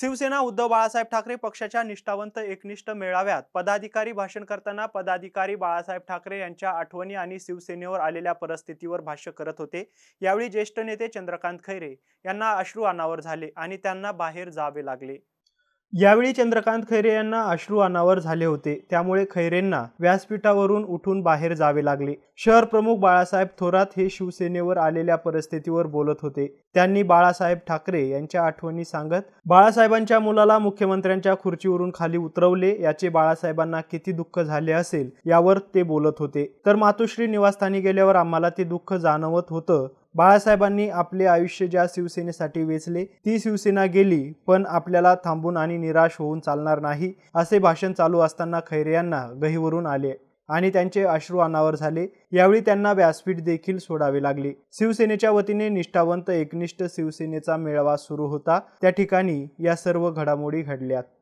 शिवसेना उद्धव बाळासाहेब ठाकरे पक्षाच्या निष्ठावंत एकनिष्ठ मेळाव्यात पदाधिकारी भाषण करताना पदाधिकारी बाळासाहेब ठाकरे यांच्या आठवणी आणि शिवसेनेवर आलेल्या परिस्थितीवर भाष्य करत होते यावेळी ज्येष्ठ नेते चंद्रकांत खैरे यांना अश्रू अनावर झाले आणि त्यांना बाहेर जावे लागले यावेळी चंद्रकांत खैरे यांना अश्रू अनावर झाले होते त्यामुळे खैरेंना व्यासपीठावरून उठून बाहेर जावे लागले शहर प्रमुख बाळासाहेब थोरात हे शिवसेनेवर आलेल्या परिस्थितीवर बोलत होते त्यांनी बाळासाहेब ठाकरे यांच्या आठवणी सांगत बाळासाहेबांच्या मुलाला मुख्यमंत्र्यांच्या खुर्चीवरून खाली उतरवले याचे बाळासाहेबांना किती दुःख झाले असेल यावर ते बोलत होते तर मातोश्री निवासस्थानी गेल्यावर आम्हाला ते दुःख जाणवत होतं बाळासाहेबांनी आपले आयुष्य ज्या शिवसेनेसाठी वेचले ती शिवसेना गेली पण आपल्याला थांबून आणि निराश होऊन चालणार नाही असे भाषण चालू असताना खैरे यांना गहीवरून आले आणि त्यांचे अश्रू अनावर झाले यावेळी त्यांना व्यासपीठ देखील सोडावे लागले शिवसेनेच्या वतीने निष्ठावंत एकनिष्ठ शिवसेनेचा मेळावा सुरू होता त्या ठिकाणी या सर्व घडामोडी घडल्यात